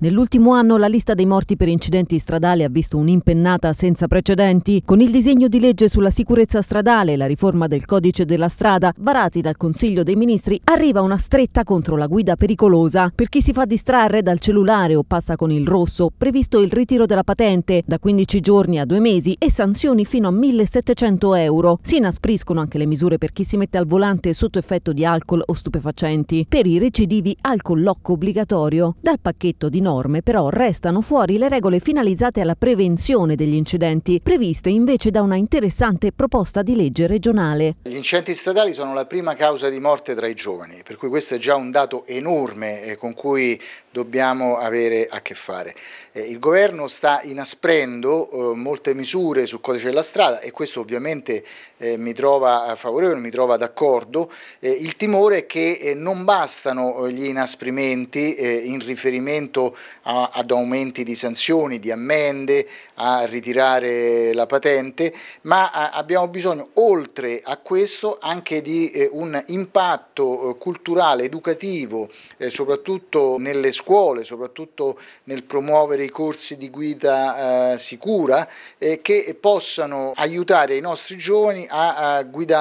Nell'ultimo anno la lista dei morti per incidenti stradali ha visto un'impennata senza precedenti. Con il disegno di legge sulla sicurezza stradale e la riforma del codice della strada, varati dal Consiglio dei Ministri, arriva una stretta contro la guida pericolosa. Per chi si fa distrarre dal cellulare o passa con il rosso, previsto il ritiro della patente da 15 giorni a 2 mesi e sanzioni fino a 1700 euro. Si inaspriscono anche le misure per chi si mette al volante sotto effetto di alcol o stupefacenti. Per i recidivi al collocco obbligatorio. Dal pacchetto di norme però restano fuori le regole finalizzate alla prevenzione degli incidenti, previste invece da una interessante proposta di legge regionale. Gli incidenti stradali sono la prima causa di morte tra i giovani, per cui questo è già un dato enorme eh, con cui dobbiamo avere a che fare. Eh, il governo sta inasprendo eh, molte misure sul codice della strada e questo ovviamente mi trova favorevole, mi trova d'accordo. Il timore è che non bastano gli inasprimenti in riferimento a, ad aumenti di sanzioni, di ammende, a ritirare la patente, ma a, eh, abbiamo bisogno oltre a questo anche di eh, un impatto eh, culturale, educativo, eh, soprattutto nelle scuole, soprattutto nel promuovere i corsi di guida eh, sicura, eh, che possano aiutare i nostri giovani a, a guidare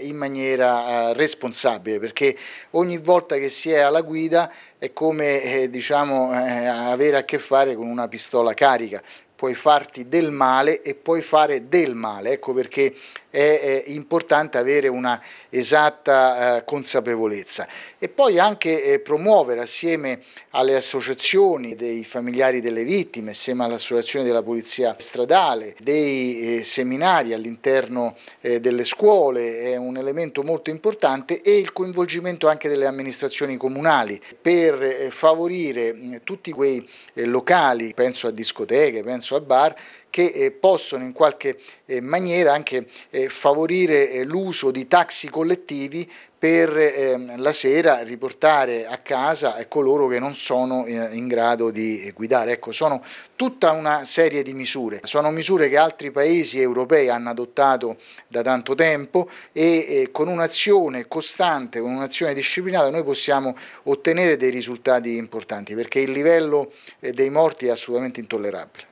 in maniera responsabile, perché ogni volta che si è alla guida è come eh, diciamo, eh, avere a che fare con una pistola carica, puoi farti del male e puoi fare del male. Ecco perché è, è importante avere una esatta eh, consapevolezza. E poi anche eh, promuovere assieme alle associazioni dei familiari delle vittime, assieme all'associazione della polizia stradale, dei eh, seminari all'interno eh, delle scuole, è un elemento molto importante e il coinvolgimento anche delle amministrazioni comunali per eh, favorire mm, tutti quei eh, locali, penso a discoteche, penso accesso al bar che eh, possono in qualche eh, maniera anche eh, favorire l'uso di taxi collettivi per ehm, la sera riportare a casa coloro che non sono in grado di guidare. Ecco, sono tutta una serie di misure. Sono misure che altri paesi europei hanno adottato da tanto tempo e con un'azione costante, con un'azione disciplinata noi possiamo ottenere dei risultati importanti perché il livello dei morti è assolutamente intollerabile.